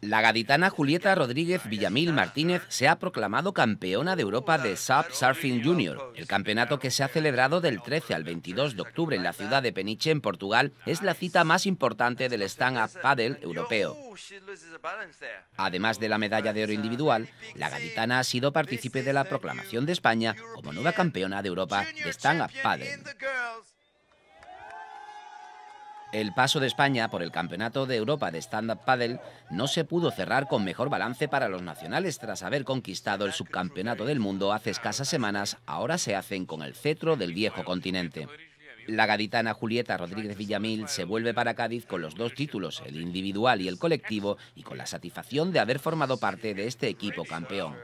La gaditana Julieta Rodríguez Villamil Martínez se ha proclamado campeona de Europa de Sub Surfing Junior. El campeonato que se ha celebrado del 13 al 22 de octubre en la ciudad de Peniche, en Portugal, es la cita más importante del stand-up paddle europeo. Además de la medalla de oro individual, la gaditana ha sido partícipe de la proclamación de España como nueva campeona de Europa de stand-up paddle. El paso de España por el Campeonato de Europa de Stand-Up Paddle no se pudo cerrar con mejor balance para los nacionales tras haber conquistado el subcampeonato del mundo hace escasas semanas, ahora se hacen con el cetro del viejo continente. La gaditana Julieta Rodríguez Villamil se vuelve para Cádiz con los dos títulos, el individual y el colectivo, y con la satisfacción de haber formado parte de este equipo campeón.